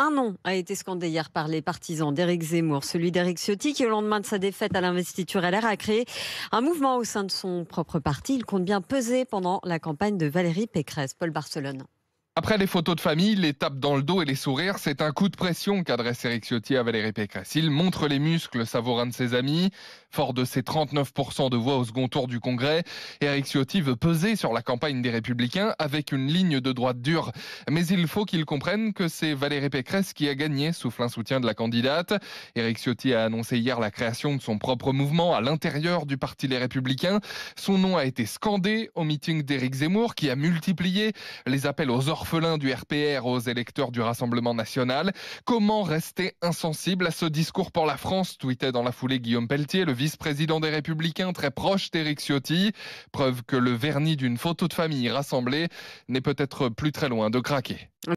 Un nom a été scandé hier par les partisans d'Éric Zemmour, celui d'Éric Ciotti, qui au lendemain de sa défaite à l'investiture LR a créé un mouvement au sein de son propre parti. Il compte bien peser pendant la campagne de Valérie Pécresse. Paul Barcelone. Après les photos de famille, les tapes dans le dos et les sourires, c'est un coup de pression qu'adresse Éric Ciotti à Valérie Pécresse. Il montre les muscles, un de ses amis. Fort de ses 39% de voix au second tour du Congrès, Éric Ciotti veut peser sur la campagne des Républicains avec une ligne de droite dure. Mais il faut qu'il comprenne que c'est Valérie Pécresse qui a gagné, souffle un soutien de la candidate. eric Ciotti a annoncé hier la création de son propre mouvement à l'intérieur du Parti Les Républicains. Son nom a été scandé au meeting d'Éric Zemmour qui a multiplié les appels aux orphelins du RPR aux électeurs du Rassemblement national. Comment rester insensible à ce discours pour la France tweetait dans la foulée Guillaume Pelletier, le vice-président des Républicains très proche d'Éric Ciotti. Preuve que le vernis d'une photo de famille rassemblée n'est peut-être plus très loin de craquer.